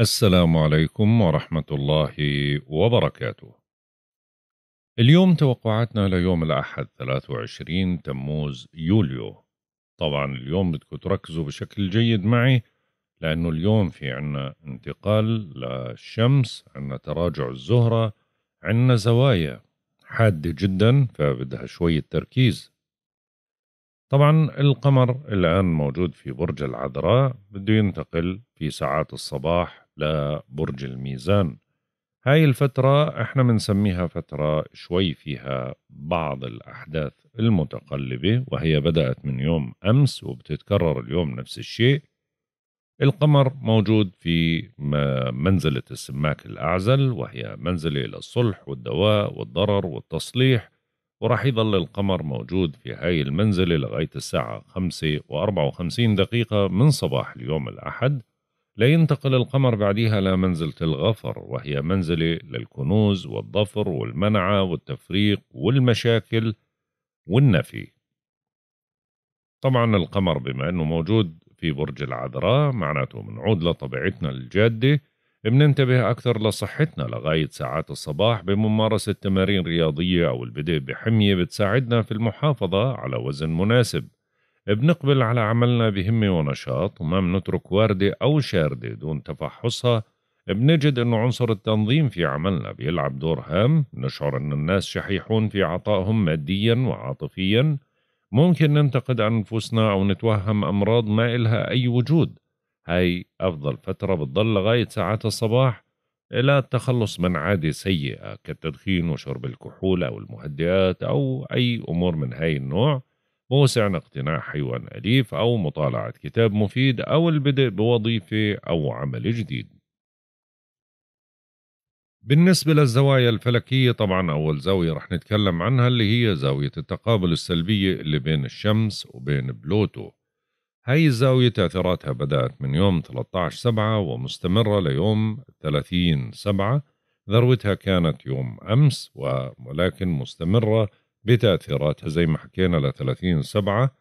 السلام عليكم ورحمة الله وبركاته. اليوم توقعاتنا ليوم الأحد 23 تموز يوليو. طبعا اليوم بدكم تركزوا بشكل جيد معي لأنه اليوم في عنا انتقال للشمس، عنا تراجع الزهرة، عنا زوايا حادة جدا فبدها شوية تركيز. طبعا القمر الآن موجود في برج العذراء بده ينتقل في ساعات الصباح لبرج الميزان هاي الفترة احنا بنسميها فترة شوي فيها بعض الأحداث المتقلبة وهي بدأت من يوم أمس وبتتكرر اليوم نفس الشيء القمر موجود في منزلة السماك الأعزل وهي منزلة للصلح والدواء والضرر والتصليح وراح يظل القمر موجود في هاي المنزلة لغاية الساعة 5 و54 دقيقة من صباح اليوم الأحد لينتقل القمر بعديها لمنزلة الغفر وهي منزلة للكنوز والظفر والمنعة والتفريق والمشاكل والنفي طبعا القمر بما أنه موجود في برج العذراء معناته بنعود لطبيعتنا الجادة بننتبه أكثر لصحتنا لغاية ساعات الصباح بممارسة تمارين رياضية أو البدء بحمية بتساعدنا في المحافظة على وزن مناسب بنقبل على عملنا بهمة ونشاط وما بنترك واردة أو شاردة دون تفحصها بنجد أنه عنصر التنظيم في عملنا بيلعب دور هام نشعر أن الناس شحيحون في عطائهم ماديا وعاطفيا ممكن ننتقد عن أو نتوهم أمراض ما إلها أي وجود هاي أفضل فترة بتضل لغاية ساعات الصباح إلى التخلص من عادة سيئة كالتدخين وشرب الكحول أو المهدئات أو أي أمور من هاي النوع موسع اقتناء حيوان أليف أو مطالعة كتاب مفيد أو البدء بوظيفة أو عمل جديد. بالنسبة للزوايا الفلكية طبعا أول زاوية رح نتكلم عنها اللي هي زاوية التقابل السلبية اللي بين الشمس وبين بلوتو هاي الزاوية تأثيراتها بدأت من يوم 13 سبعة ومستمرة ليوم 30 سبعة ذروتها كانت يوم أمس ولكن مستمرة بتأثيراتها زي ما حكينا ل 30 7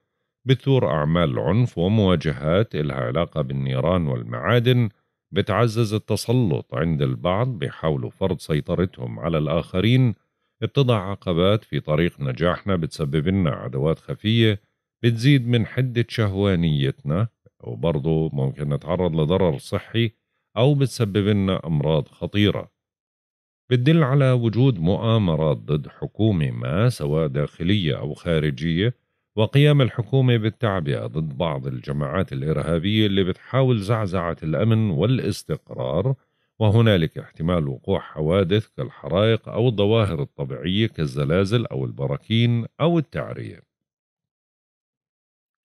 بتثور أعمال العنف ومواجهات إلها علاقة بالنيران والمعادن بتعزز التسلط عند البعض بيحاولوا فرض سيطرتهم على الآخرين بتضع عقبات في طريق نجاحنا بتسبب لنا عدوات خفية بتزيد من حدة شهوانيتنا وبرضه ممكن نتعرض لضرر صحي أو بتسبب لنا أمراض خطيرة بتدل على وجود مؤامرات ضد حكومة ما سواء داخلية أو خارجية وقيام الحكومة بالتعبئة ضد بعض الجماعات الإرهابية اللي بتحاول زعزعة الأمن والاستقرار وهنالك احتمال وقوع حوادث كالحرائق أو الظواهر الطبيعية كالزلازل أو البراكين أو التعرية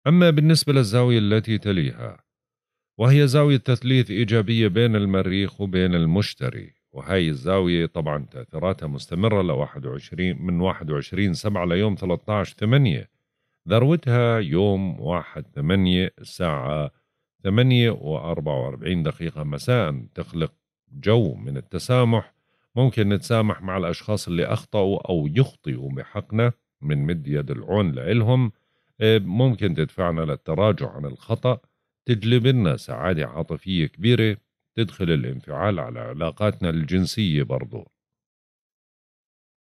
أما بالنسبة للزاوية التي تليها وهي زاوية تثليث إيجابية بين المريخ وبين المشتري وهاي الزاوية طبعا تأثيراتها مستمرة ل 21 من 21 7 ليوم 13 8 ذروتها يوم 1 8 الساعة 8 و44 دقيقة مساء تخلق جو من التسامح ممكن نتسامح مع الأشخاص اللي أخطأوا أو يخطئوا بحقنا من مد يد العون لإلهم آه، ممكن تدفعنا للتراجع عن الخطأ تجلب لنا سعادة عاطفية كبيرة تدخل الانفعال على علاقاتنا الجنسية برضو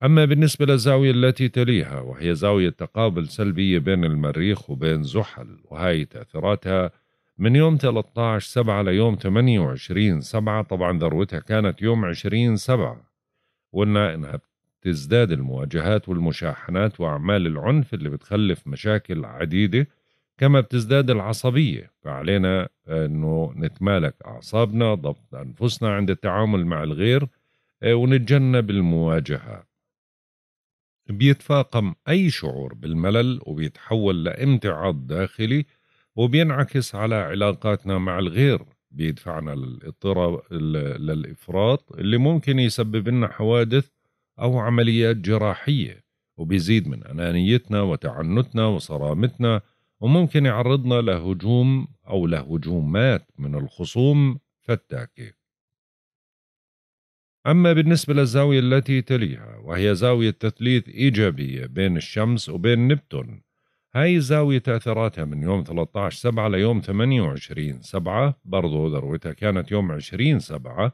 أما بالنسبة للزاوية التي تليها وهي زاوية تقابل سلبية بين المريخ وبين زحل وهي تأثيراتها من يوم 13 سبعة ليوم 28 سبعة طبعا ذروتها كانت يوم 20 سبعة قلنا إنها تزداد المواجهات والمشاحنات وأعمال العنف اللي بتخلف مشاكل عديدة كما بتزداد العصبية فعلينا أنه نتمالك أعصابنا ضبط أنفسنا عند التعامل مع الغير آه، ونتجنب المواجهة بيتفاقم أي شعور بالملل وبيتحول لامتعاض داخلي وبينعكس على علاقاتنا مع الغير بيدفعنا للاضطراب للإفراط اللي ممكن يسبب لنا حوادث أو عمليات جراحية وبيزيد من أنانيتنا وتعنتنا وصرامتنا وممكن يعرضنا لهجوم أو لهجومات من الخصوم فتاكة أما بالنسبة للزاوية التي تليها وهي زاوية تثليث إيجابية بين الشمس وبين نبتون هاي الزاوية تأثيراتها من يوم 13 سبعة ليوم 28 سبعة برضو ذروتها كانت يوم 20 سبعة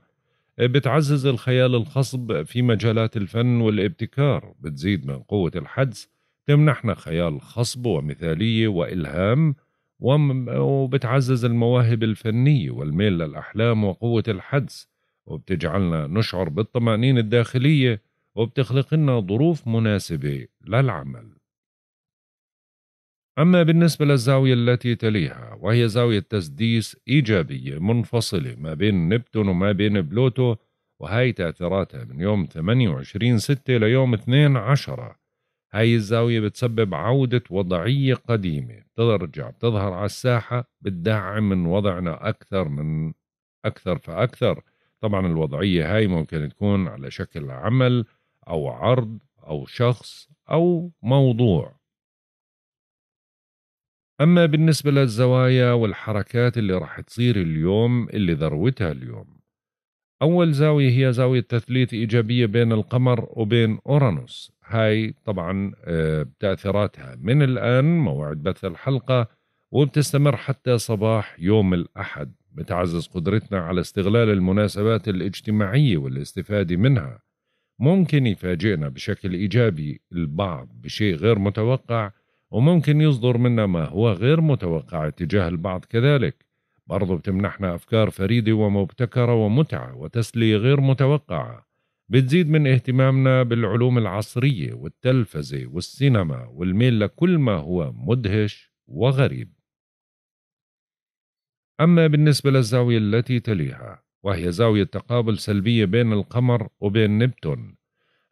بتعزز الخيال الخصب في مجالات الفن والابتكار بتزيد من قوة الحدس تمنحنا خيال خصب ومثالية وإلهام وبتعزز المواهب الفنية والميل للأحلام وقوة الحدس وبتجعلنا نشعر بالطمأنينة الداخلية وبتخلق لنا ظروف مناسبة للعمل أما بالنسبة للزاوية التي تليها وهي زاوية تسديس إيجابية منفصلة ما بين نبتون وما بين بلوتو وهي تأثيراتها من يوم 28 6 ليوم 2 10 هاي الزاوية بتسبب عودة وضعية قديمة بترجع بتظهر على الساحة بتدعم من وضعنا أكثر من أكثر فأكثر طبعا الوضعية هاي ممكن تكون على شكل عمل أو عرض أو شخص أو موضوع أما بالنسبة للزوايا والحركات اللي راح تصير اليوم اللي ذروتها اليوم أول زاوية هي زاوية تثليث إيجابية بين القمر وبين أورانوس هاي طبعا آه، تأثيراتها من الآن موعد بث الحلقة وبتستمر حتى صباح يوم الأحد بتعزز قدرتنا على استغلال المناسبات الاجتماعية والاستفادة منها ممكن يفاجئنا بشكل إيجابي البعض بشيء غير متوقع وممكن يصدر منا ما هو غير متوقع تجاه البعض كذلك برضو بتمنحنا أفكار فريدة ومبتكرة ومتعة وتسلية غير متوقعة بتزيد من اهتمامنا بالعلوم العصرية والتلفزة والسينما والميل لكل ما هو مدهش وغريب أما بالنسبة للزاوية التي تليها وهي زاوية تقابل سلبية بين القمر وبين نبتون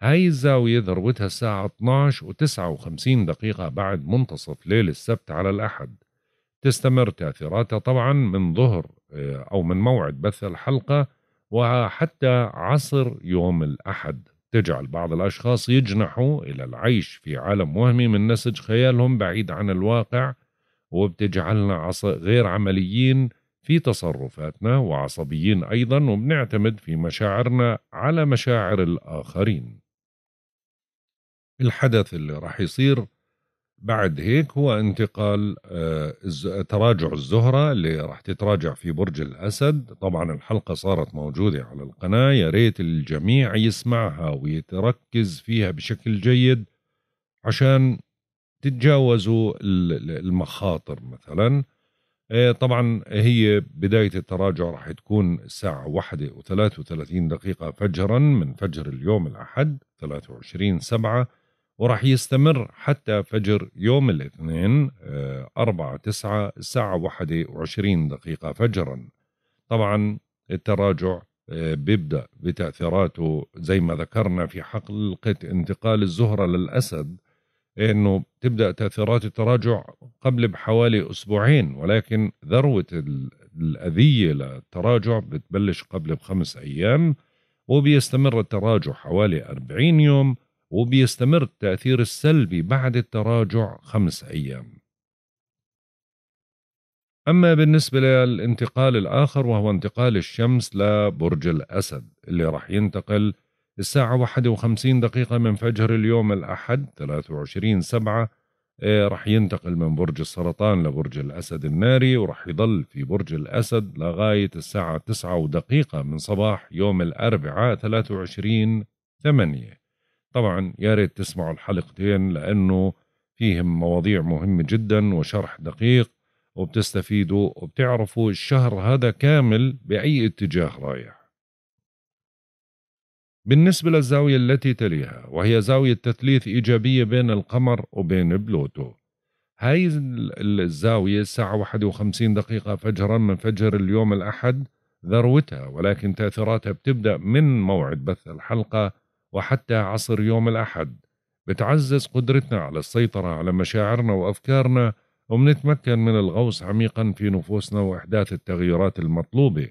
هاي الزاوية ذروتها الساعة 12 و 59 دقيقة بعد منتصف ليل السبت على الأحد تستمر تأثيراتها طبعا من ظهر آه، أو من موعد بث الحلقة وحتى عصر يوم الأحد تجعل بعض الأشخاص يجنحوا إلى العيش في عالم وهمي من نسج خيالهم بعيد عن الواقع وبتجعلنا غير عمليين في تصرفاتنا وعصبيين أيضا وبنعتمد في مشاعرنا على مشاعر الآخرين الحدث اللي راح يصير بعد هيك هو انتقال آه، تراجع الزهرة اللي راح تتراجع في برج الأسد طبعا الحلقة صارت موجودة على القناة يا ريت الجميع يسمعها ويتركز فيها بشكل جيد عشان تتجاوزوا المخاطر مثلا آه، طبعا هي بداية التراجع راح تكون الساعة واحدة وثلاثة وثلاثين دقيقة فجرا من فجر اليوم الأحد وعشرين سبعة وراح يستمر حتى فجر يوم الاثنين 4 آه، 9 الساعة 21 دقيقة فجرا طبعا التراجع آه، بيبدأ بتأثيراته زي ما ذكرنا في حلقة انتقال الزهرة للأسد انه تبدا تاثيرات التراجع قبل بحوالي اسبوعين ولكن ذروه الاذيه للتراجع بتبلش قبل بخمس ايام وبيستمر التراجع حوالي 40 يوم وبيستمر التأثير السلبي بعد التراجع خمس أيام أما بالنسبة للانتقال الآخر وهو انتقال الشمس لبرج الأسد اللي راح ينتقل الساعة 51 دقيقة من فجر اليوم الأحد 23 سبعة آه، راح ينتقل من برج السرطان لبرج الأسد الناري وراح يضل في برج الأسد لغاية الساعة 9 ودقيقة من صباح يوم الأربعاء 23 ثمانية طبعا يا ريت تسمعوا الحلقتين لأنه فيهم مواضيع مهمة جدا وشرح دقيق وبتستفيدوا وبتعرفوا الشهر هذا كامل بأي اتجاه رايح بالنسبة للزاوية التي تليها وهي زاوية تثليث إيجابية بين القمر وبين بلوتو هاي الزاوية الساعة 51 دقيقة فجرا من فجر اليوم الأحد ذروتها ولكن تأثيراتها بتبدأ من موعد بث الحلقة وحتى عصر يوم الأحد بتعزز قدرتنا على السيطرة على مشاعرنا وأفكارنا وبنتمكن من الغوص عميقا في نفوسنا وإحداث التغييرات المطلوبة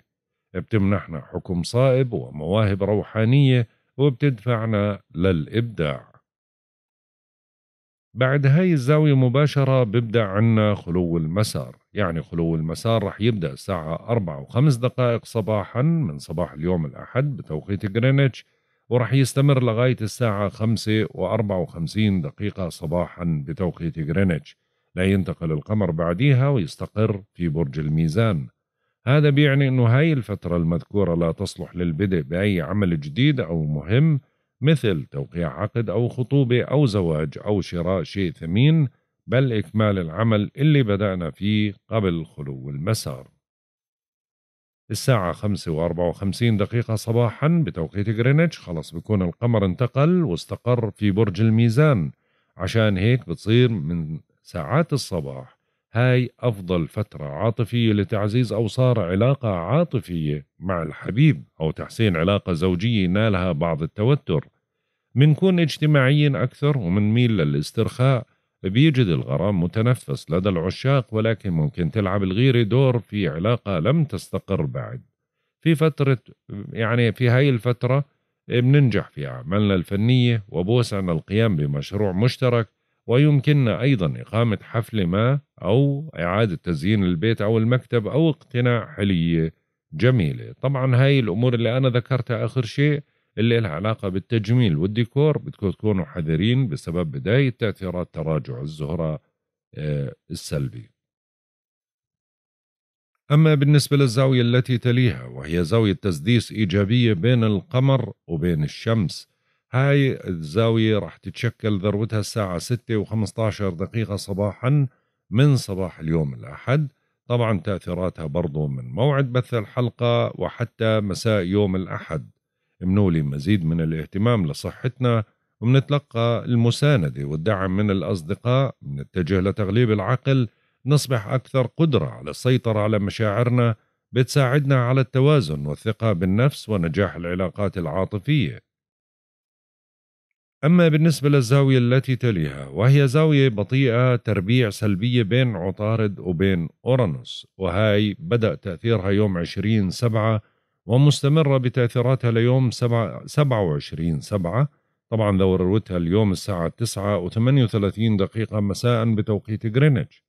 بتمنحنا حكم صائب ومواهب روحانية وبتدفعنا للإبداع بعد هاي الزاوية مباشرة ببدأ عنا خلو المسار يعني خلو المسار رح يبدأ الساعة 4 و5 دقائق صباحا من صباح اليوم الأحد بتوقيت غرينتش ورح يستمر لغاية الساعة خمسة و وخمسين دقيقة صباحا بتوقيت غرينتش لا ينتقل القمر بعديها ويستقر في برج الميزان هذا بيعني أنه هاي الفترة المذكورة لا تصلح للبدء بأي عمل جديد أو مهم مثل توقيع عقد أو خطوبة أو زواج أو شراء شيء ثمين بل إكمال العمل اللي بدأنا فيه قبل خلو المسار الساعة 5 و54 دقيقة صباحا بتوقيت جرينتش خلاص بيكون القمر انتقل واستقر في برج الميزان عشان هيك بتصير من ساعات الصباح هاي أفضل فترة عاطفية لتعزيز أوصار علاقة عاطفية مع الحبيب أو تحسين علاقة زوجية نالها بعض التوتر منكون اجتماعيين أكثر ومنميل للاسترخاء بيجد الغرام متنفس لدى العشاق ولكن ممكن تلعب الغيرة دور في علاقة لم تستقر بعد في فترة يعني في هاي الفترة بننجح في أعمالنا الفنية وبوسعنا القيام بمشروع مشترك ويمكننا أيضا إقامة حفلة ما أو إعادة تزيين البيت أو المكتب أو اقتناء حلية جميلة طبعا هاي الأمور اللي أنا ذكرتها آخر شيء اللي لها علاقة بالتجميل والديكور بدكم تكونوا حذرين بسبب بداية تأثيرات تراجع الزهرة آه، السلبي أما بالنسبة للزاوية التي تليها وهي زاوية تسديس إيجابية بين القمر وبين الشمس هاي الزاوية راح تتشكل ذروتها الساعة 6 و 15 دقيقة صباحا من صباح اليوم الأحد طبعا تأثيراتها برضو من موعد بث الحلقة وحتى مساء يوم الأحد منولي مزيد من الاهتمام لصحتنا ومنتلقى المساندة والدعم من الأصدقاء منتجه لتغليب العقل نصبح أكثر قدرة على السيطرة على مشاعرنا بتساعدنا على التوازن والثقة بالنفس ونجاح العلاقات العاطفية أما بالنسبة للزاوية التي تليها وهي زاوية بطيئة تربيع سلبية بين عطارد وبين أورانوس وهاي بدأ تأثيرها يوم 20 سبعة ومستمرة بتأثيراتها ليوم 27 سبعة طبعا ذو ذروتها اليوم الساعة 9 و38 دقيقة مساء بتوقيت غرينتش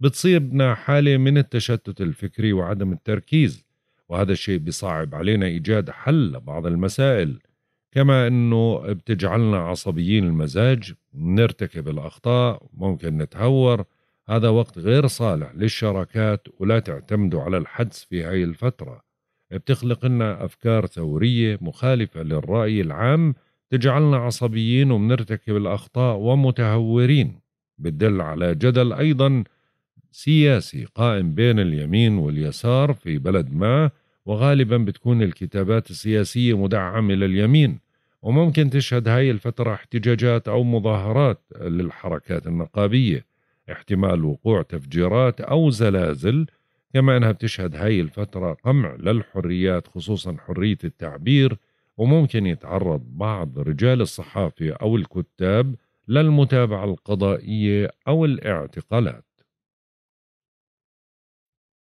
بتصيبنا حالة من التشتت الفكري وعدم التركيز وهذا الشيء بصعب علينا إيجاد حل لبعض المسائل كما أنه بتجعلنا عصبيين المزاج نرتكب الأخطاء ممكن نتهور هذا وقت غير صالح للشراكات ولا تعتمدوا على الحدس في هاي الفترة بتخلق لنا أفكار ثورية مخالفة للرأي العام تجعلنا عصبيين ومنرتكب الأخطاء ومتهورين بتدل على جدل أيضا سياسي قائم بين اليمين واليسار في بلد ما وغالبا بتكون الكتابات السياسية مدعمة لليمين وممكن تشهد هاي الفترة احتجاجات أو مظاهرات للحركات النقابية احتمال وقوع تفجيرات أو زلازل كما أنها بتشهد هاي الفترة قمع للحريات خصوصا حرية التعبير وممكن يتعرض بعض رجال الصحافة أو الكتاب للمتابعة القضائية أو الاعتقالات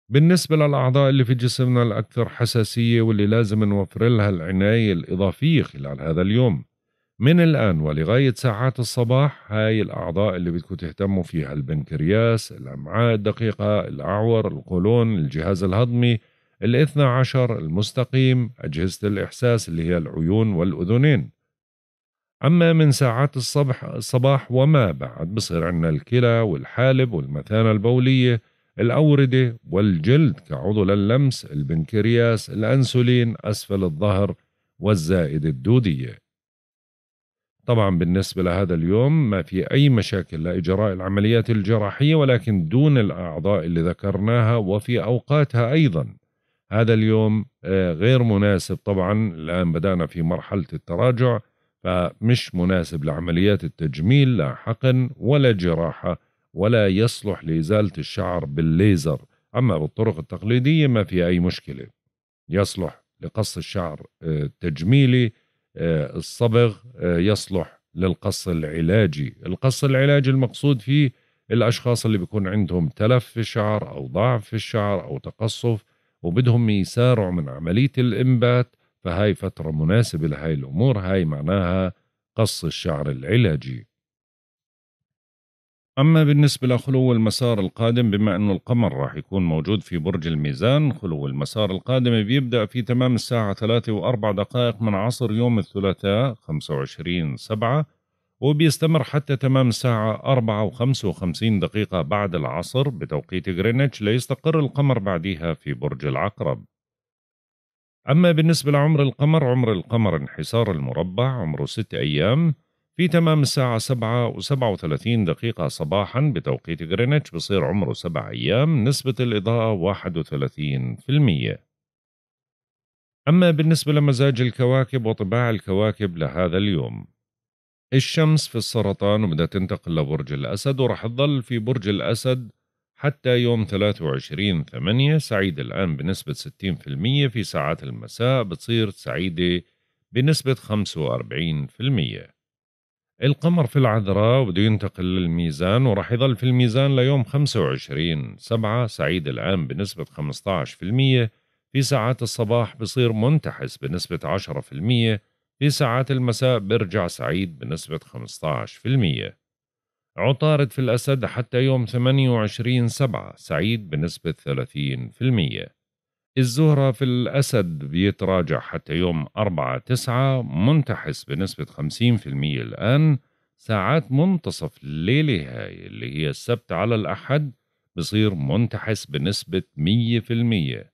بالنسبة للأعضاء اللي في جسمنا الأكثر حساسية واللي لازم نوفر لها العناية الإضافية خلال هذا اليوم من الآن ولغاية ساعات الصباح هاي الأعضاء اللي بدكم تهتموا فيها البنكرياس الأمعاء الدقيقة الأعور القولون الجهاز الهضمي الاثنى عشر المستقيم أجهزة الإحساس اللي هي العيون والأذنين أما من ساعات الصبح الصباح وما بعد بصير عندنا الكلى والحالب والمثانة البولية الأوردة والجلد كعضو للمس البنكرياس الأنسولين أسفل الظهر والزائدة الدودية طبعا بالنسبة لهذا اليوم ما في أي مشاكل لإجراء العمليات الجراحية ولكن دون الأعضاء اللي ذكرناها وفي أوقاتها أيضا هذا اليوم آه، غير مناسب طبعا الآن بدأنا في مرحلة التراجع فمش مناسب لعمليات التجميل لا حقن ولا جراحة ولا يصلح لإزالة الشعر بالليزر أما بالطرق التقليدية ما في أي مشكلة يصلح لقص الشعر آه، التجميلي آه، الصبغ آه، يصلح للقص العلاجي القص العلاجي المقصود فيه الأشخاص اللي بيكون عندهم تلف في الشعر أو ضعف في الشعر أو تقصف وبدهم يسارعوا من عملية الإنبات فهاي فترة مناسبة لهاي الأمور هاي معناها قص الشعر العلاجي أما بالنسبة لخلو المسار القادم بما أنه القمر راح يكون موجود في برج الميزان خلو المسار القادم بيبدأ في تمام الساعة 3 وأربع دقائق من عصر يوم الثلاثاء 25 سبعة وبيستمر حتى تمام الساعة 4 و 55 دقيقة بعد العصر بتوقيت غرينتش ليستقر القمر بعدها في برج العقرب أما بالنسبة لعمر القمر عمر القمر انحسار المربع عمره 6 أيام في تمام الساعة سبعة وسبعة وثلاثين دقيقة صباحا بتوقيت غرينتش بصير عمره سبع أيام نسبة الإضاءة واحد وثلاثين في المية أما بالنسبة لمزاج الكواكب وطباع الكواكب لهذا اليوم الشمس في السرطان وبدها تنتقل لبرج الأسد ورح تظل في برج الأسد حتى يوم 23 ثمانية سعيد الآن بنسبة 60% في ساعات المساء بتصير سعيدة بنسبة 45% القمر في العذراء وبده ينتقل للميزان وراح يظل في الميزان ليوم 25 سبعة سعيد الآن بنسبة 15% في ساعات الصباح بصير منتحس بنسبة 10% في ساعات المساء برجع سعيد بنسبة 15% عطارد في الأسد حتى يوم 28 سبعة سعيد بنسبة 30% الزهرة في الأسد بيتراجع حتى يوم 4 9 منتحس بنسبة 50% الآن ساعات منتصف الليلة هاي اللي هي السبت على الأحد بصير منتحس بنسبة 100%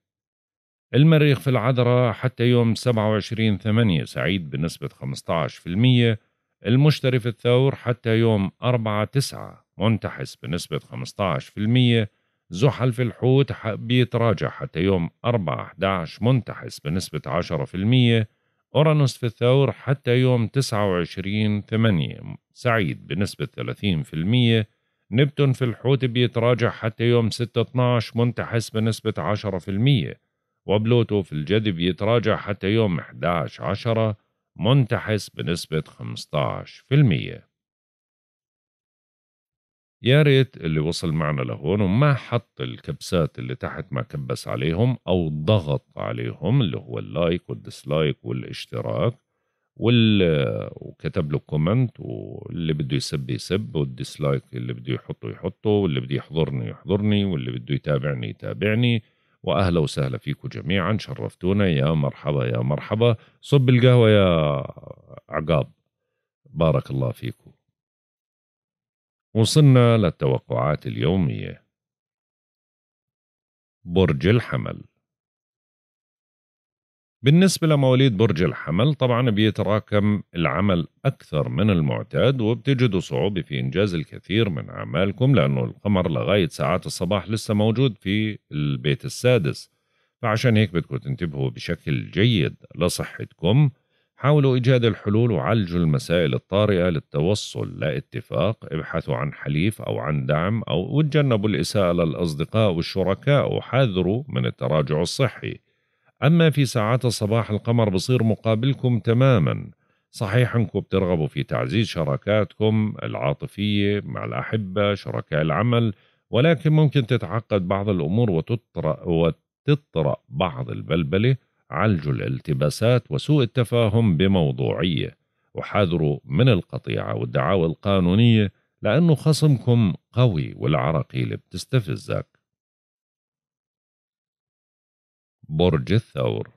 المريخ في العذراء حتى يوم 27 8 سعيد بنسبة 15% المشتري في الثور حتى يوم 4 9 منتحس بنسبة 15% زحل في الحوت بيتراجع حتى يوم 4 11 منتحس بنسبة 10% أورانوس في الثور حتى يوم 29 8 سعيد بنسبة 30% نبتون في الحوت بيتراجع حتى يوم 6 12 منتحس بنسبة 10% وبلوتو في الجدي بيتراجع حتى يوم 11 10 منتحس بنسبة 15% يا ريت اللي وصل معنا لهون وما حط الكبسات اللي تحت ما كبس عليهم او ضغط عليهم اللي هو اللايك والديسلايك والاشتراك وال... وكتب له كومنت واللي بده يسب يسب والديسلايك اللي بده يحطه يحطه واللي بده يحضرني يحضرني واللي بده يتابعني يتابعني واهلا وسهلا فيكم جميعا شرفتونا يا مرحبا يا مرحبا صب القهوه يا عقاب بارك الله فيكم وصلنا للتوقعات اليومية برج الحمل بالنسبة لمواليد برج الحمل طبعا بيتراكم العمل أكثر من المعتاد وبتجدوا صعوبة في إنجاز الكثير من أعمالكم لأنه القمر لغاية ساعات الصباح لسه موجود في البيت السادس فعشان هيك بدكم تنتبهوا بشكل جيد لصحتكم حاولوا إيجاد الحلول وعالجوا المسائل الطارئة للتوصل لاتفاق لا ابحثوا عن حليف أو عن دعم أو وتجنبوا الإساءة للأصدقاء والشركاء وحاذروا من التراجع الصحي أما في ساعات الصباح القمر بصير مقابلكم تماما صحيح أنكم بترغبوا في تعزيز شراكاتكم العاطفية مع الأحبة شركاء العمل ولكن ممكن تتعقد بعض الأمور وتطرأ, وتطرأ بعض البلبلة عالجوا الالتباسات وسوء التفاهم بموضوعية وحاذروا من القطيعة والدعاوى القانونية لأنه خصمكم قوي والعراقيل بتستفزك برج الثور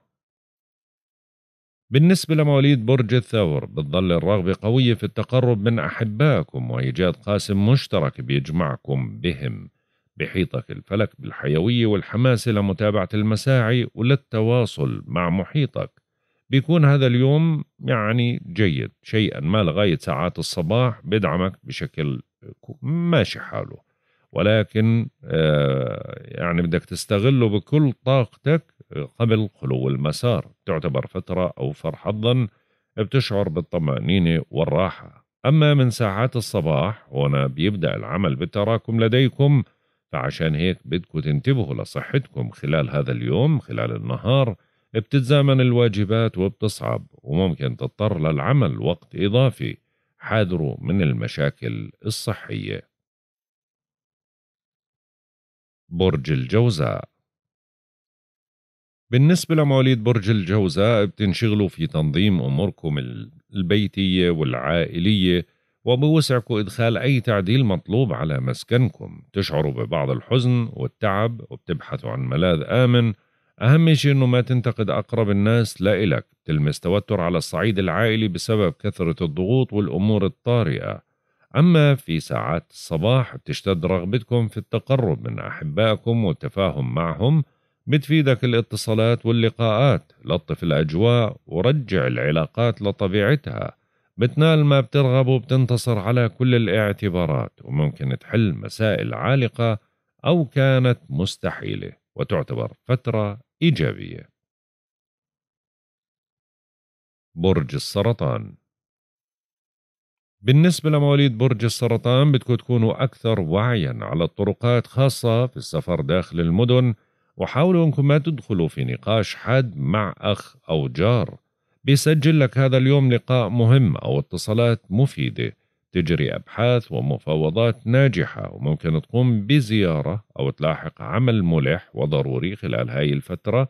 بالنسبة لمواليد برج الثور بتظل الرغبة قوية في التقرب من أحبائكم وإيجاد قاسم مشترك بيجمعكم بهم بحيطك الفلك بالحيوية والحماسة لمتابعة المساعي وللتواصل مع محيطك بيكون هذا اليوم يعني جيد شيئا ما لغاية ساعات الصباح بدعمك بشكل ماشي حاله ولكن آه، يعني بدك تستغله بكل طاقتك قبل خلو المسار تعتبر فترة أو فرح الظن بتشعر بالطمأنينة والراحة أما من ساعات الصباح هنا بيبدأ العمل بالتراكم لديكم فعشان هيك بدكم تنتبهوا لصحتكم خلال هذا اليوم خلال النهار بتتزامن الواجبات وبتصعب وممكن تضطر للعمل وقت إضافي حاذروا من المشاكل الصحية برج الجوزاء بالنسبة لمواليد برج الجوزاء بتنشغلوا في تنظيم أموركم البيتية والعائلية وبوسعكم إدخال أي تعديل مطلوب على مسكنكم تشعروا ببعض الحزن والتعب وبتبحثوا عن ملاذ آمن أهم شيء إنه ما تنتقد أقرب الناس لا إلك تلمس توتر على الصعيد العائلي بسبب كثرة الضغوط والأمور الطارئة أما في ساعات الصباح بتشتد رغبتكم في التقرب من أحبائكم والتفاهم معهم بتفيدك الاتصالات واللقاءات لطف الأجواء ورجع العلاقات لطبيعتها بتنال ما بترغب وبتنتصر على كل الاعتبارات وممكن تحل مسائل عالقة أو كانت مستحيلة وتعتبر فترة إيجابية برج السرطان بالنسبة لمواليد برج السرطان بدكم تكونوا أكثر وعيا على الطرقات خاصة في السفر داخل المدن وحاولوا أنكم ما تدخلوا في نقاش حاد مع أخ أو جار بيسجل لك هذا اليوم لقاء مهم أو اتصالات مفيدة تجري أبحاث ومفاوضات ناجحة وممكن تقوم بزيارة أو تلاحق عمل ملح وضروري خلال هاي الفترة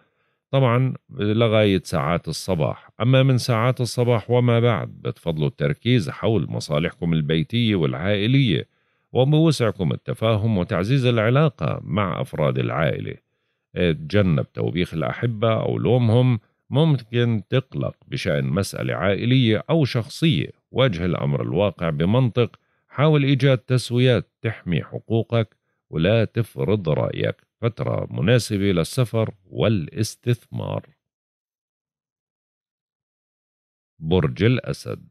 طبعا لغاية ساعات الصباح أما من ساعات الصباح وما بعد بتفضلوا التركيز حول مصالحكم البيتية والعائلية وبوسعكم التفاهم وتعزيز العلاقة مع أفراد العائلة تجنب توبيخ الأحبة أو لومهم ممكن تقلق بشأن مسألة عائلية أو شخصية واجه الأمر الواقع بمنطق حاول إيجاد تسويات تحمي حقوقك ولا تفرض رأيك فترة مناسبة للسفر والاستثمار برج الأسد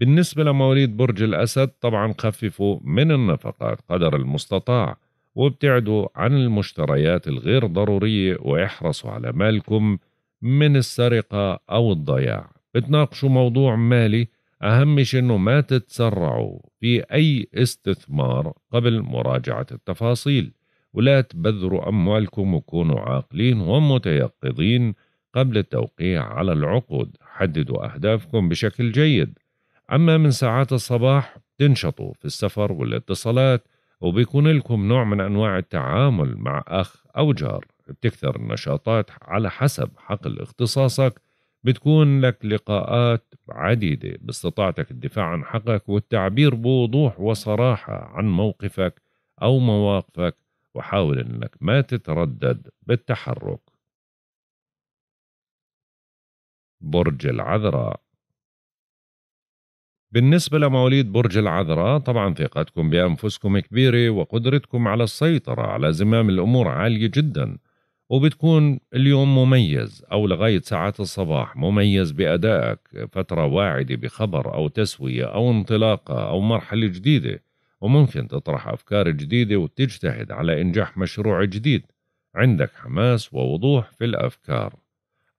بالنسبة لمواليد برج الأسد طبعا خففوا من النفقات قدر المستطاع وابتعدوا عن المشتريات الغير ضرورية واحرصوا على مالكم من السرقة أو الضياع بتناقشوا موضوع مالي أهم شيء أنه ما تتسرعوا في أي استثمار قبل مراجعة التفاصيل ولا تبذروا أموالكم وكونوا عاقلين ومتيقظين قبل التوقيع على العقود حددوا أهدافكم بشكل جيد أما من ساعات الصباح تنشطوا في السفر والاتصالات وبيكون لكم نوع من أنواع التعامل مع أخ أو جار بتكثر النشاطات على حسب حقل اختصاصك بتكون لك لقاءات عديدة باستطاعتك الدفاع عن حقك والتعبير بوضوح وصراحة عن موقفك أو مواقفك وحاول أنك ما تتردد بالتحرك برج العذراء بالنسبة لمواليد برج العذراء طبعا ثقتكم بأنفسكم كبيرة وقدرتكم على السيطرة على زمام الأمور عالية جدا وبتكون اليوم مميز أو لغاية ساعات الصباح مميز بأدائك فترة واعدة بخبر أو تسوية أو انطلاقة أو مرحلة جديدة وممكن تطرح أفكار جديدة وتجتهد على إنجاح مشروع جديد عندك حماس ووضوح في الأفكار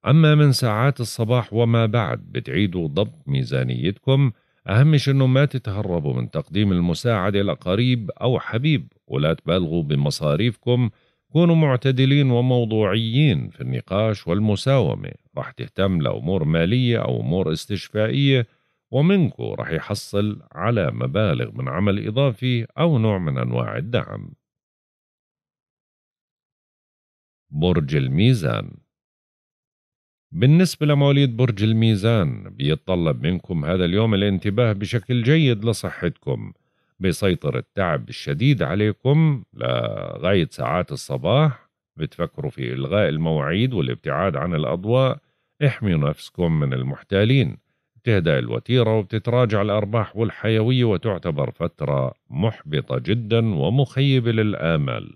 أما من ساعات الصباح وما بعد بتعيدوا ضبط ميزانيتكم أهم شيء أنه ما تتهربوا من تقديم المساعدة لقريب أو حبيب ولا تبالغوا بمصاريفكم كونوا معتدلين وموضوعيين في النقاش والمساومة راح تهتم لأمور مالية أو أمور استشفائية ومنكو راح يحصل على مبالغ من عمل إضافي أو نوع من أنواع الدعم برج الميزان بالنسبة لمواليد برج الميزان بيتطلب منكم هذا اليوم الانتباه بشكل جيد لصحتكم بيسيطر التعب الشديد عليكم لغاية ساعات الصباح بتفكروا في إلغاء المواعيد والابتعاد عن الأضواء احموا نفسكم من المحتالين بتهدأ الوتيرة وبتتراجع الأرباح والحيوية وتعتبر فترة محبطة جدا ومخيبة للآمال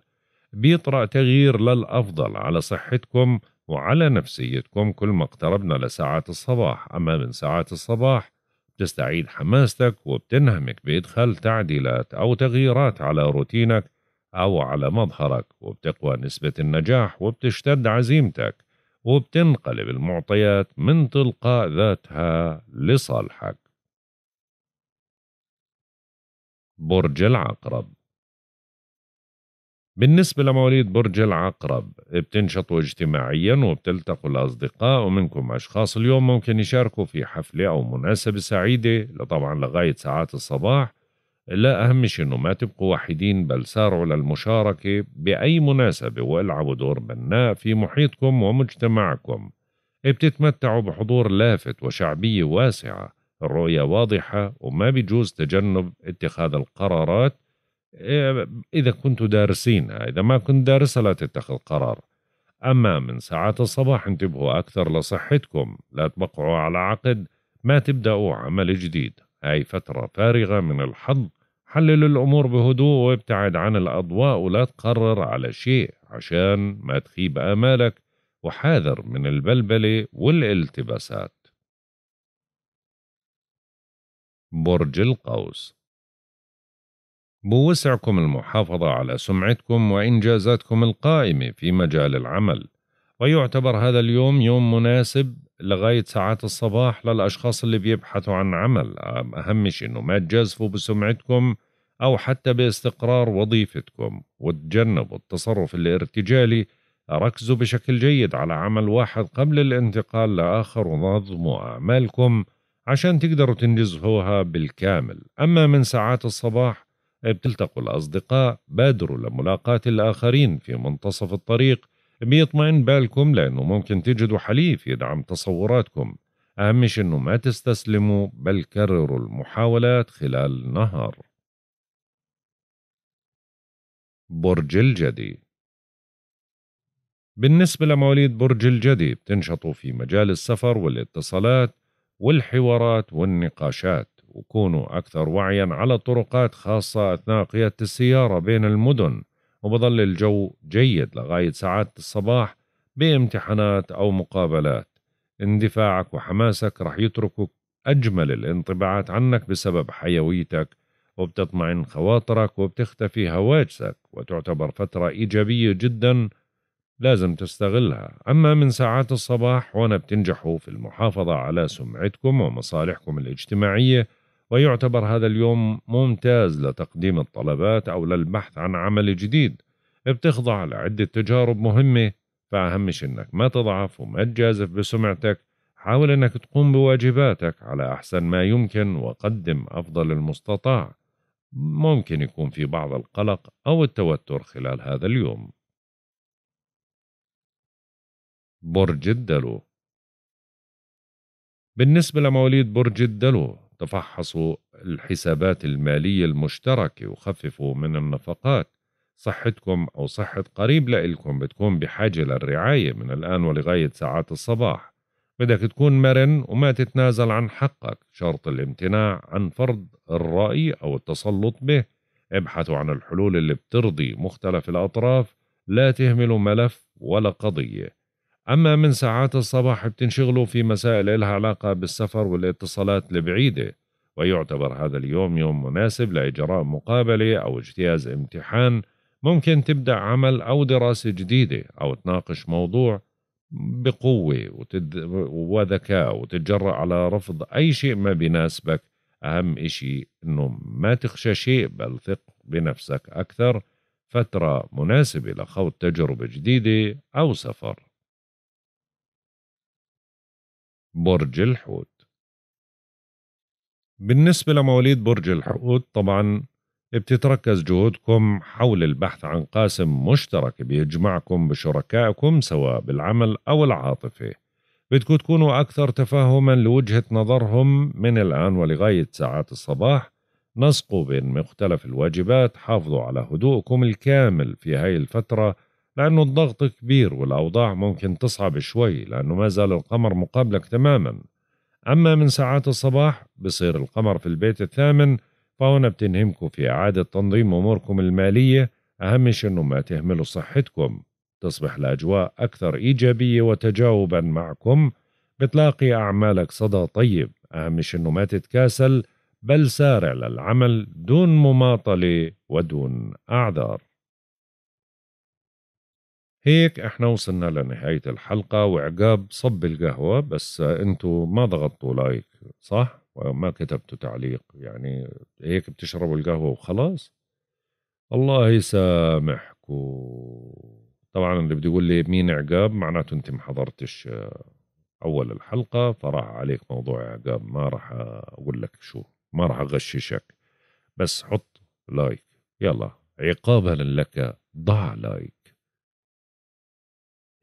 بيطرأ تغيير للأفضل على صحتكم وعلى نفسيتكم كل ما اقتربنا لساعة الصباح أما من ساعة الصباح بتستعيد حماستك وبتنهمك بإدخال تعديلات أو تغييرات على روتينك أو على مظهرك وبتقوى نسبة النجاح وبتشتد عزيمتك وبتنقلب المعطيات من تلقاء ذاتها لصالحك برج العقرب بالنسبة لمواليد برج العقرب بتنشطوا اجتماعيا وبتلتقوا الأصدقاء ومنكم أشخاص اليوم ممكن يشاركوا في حفلة أو مناسبة سعيدة طبعا لغاية ساعات الصباح لا أهم شيء أنه ما تبقوا وحيدين بل سارعوا للمشاركة بأي مناسبة والعبوا دور بناء في محيطكم ومجتمعكم بتتمتعوا بحضور لافت وشعبية واسعة الرؤية واضحة وما بيجوز تجنب اتخاذ القرارات إيه، إذا كنت دارسين إذا ما كنت دارس لا تتخذ قرار أما من ساعات الصباح انتبهوا أكثر لصحتكم لا تبقعوا على عقد ما تبدأوا عمل جديد هاي فترة فارغة من الحظ حلل الأمور بهدوء وابتعد عن الأضواء ولا تقرر على شيء عشان ما تخيب آمالك وحاذر من البلبلة والالتباسات برج القوس بوسعكم المحافظة على سمعتكم وإنجازاتكم القائمة في مجال العمل ويعتبر هذا اليوم يوم مناسب لغاية ساعات الصباح للأشخاص اللي بيبحثوا عن عمل أهم شيء إنه ما تجازفوا بسمعتكم أو حتى باستقرار وظيفتكم وتجنبوا التصرف الارتجالي ركزوا بشكل جيد على عمل واحد قبل الانتقال لآخر ونظموا أعمالكم عشان تقدروا تنجزوها بالكامل أما من ساعات الصباح بتلتقوا الأصدقاء بادروا لملاقاة الآخرين في منتصف الطريق بيطمئن بالكم لأنه ممكن تجدوا حليف يدعم تصوراتكم أهم شيء أنه ما تستسلموا بل كرروا المحاولات خلال النهار برج الجدي بالنسبة لمواليد برج الجدي بتنشطوا في مجال السفر والاتصالات والحوارات والنقاشات وكونوا أكثر وعيا على الطرقات خاصة أثناء قيادة السيارة بين المدن وبظل الجو جيد لغاية ساعات الصباح بامتحانات أو مقابلات اندفاعك وحماسك رح يتركك أجمل الانطباعات عنك بسبب حيويتك وبتطمئن خواطرك وبتختفي هواجسك وتعتبر فترة إيجابية جدا لازم تستغلها أما من ساعات الصباح وأنا بتنجحوا في المحافظة على سمعتكم ومصالحكم الاجتماعية ويعتبر هذا اليوم ممتاز لتقديم الطلبات أو للبحث عن عمل جديد بتخضع لعدة تجارب مهمة فأهمش أنك ما تضعف وما تجازف بسمعتك حاول أنك تقوم بواجباتك على أحسن ما يمكن وقدم أفضل المستطاع ممكن يكون في بعض القلق أو التوتر خلال هذا اليوم برج الدلو بالنسبة لمواليد برج الدلو تفحصوا الحسابات المالية المشتركة وخففوا من النفقات صحتكم أو صحة قريب لإلكم بتكون بحاجة للرعاية من الآن ولغاية ساعات الصباح بدك تكون مرن وما تتنازل عن حقك شرط الامتناع عن فرض الرأي أو التسلط به ابحثوا عن الحلول اللي بترضي مختلف الأطراف لا تهملوا ملف ولا قضية أما من ساعات الصباح بتنشغلوا في مسائل إلها علاقة بالسفر والاتصالات البعيدة ويعتبر هذا اليوم يوم مناسب لإجراء مقابلة أو اجتياز امتحان ممكن تبدأ عمل أو دراسة جديدة أو تناقش موضوع بقوة وتد... وذكاء وتتجرأ على رفض أي شيء ما بيناسبك أهم إشي أنه ما تخشى شيء بل ثق بنفسك أكثر فترة مناسبة لخوض تجربة جديدة أو سفر برج الحوت بالنسبة لمواليد برج الحوت طبعا بتتركز جهودكم حول البحث عن قاسم مشترك بيجمعكم بشركائكم سواء بالعمل أو العاطفة بدكم تكونوا أكثر تفاهما لوجهة نظرهم من الآن ولغاية ساعات الصباح نسقوا بين مختلف الواجبات حافظوا على هدوءكم الكامل في هاي الفترة لأنه الضغط كبير والأوضاع ممكن تصعب شوي لأنه ما زال القمر مقابلك تماما أما من ساعات الصباح بصير القمر في البيت الثامن فهنا بتنهمكم في إعادة تنظيم أموركم المالية أهم شيء أنه ما تهملوا صحتكم تصبح الأجواء أكثر إيجابية وتجاوبا معكم بتلاقي أعمالك صدى طيب أهم شيء أنه ما تتكاسل بل سارع للعمل دون مماطلة ودون أعذار هيك احنا وصلنا لنهاية الحلقة وعقاب صب القهوة بس انتو ما ضغطتوا لايك صح؟ وما كتبتوا تعليق يعني هيك بتشربوا القهوة وخلاص الله يسامحكم طبعا اللي بده يقول لي مين عقاب معناته انت ما حضرتش اول الحلقة فراح عليك موضوع عقاب ما راح اقول لك شو ما راح اغششك بس حط لايك يلا عقابا لك ضع لايك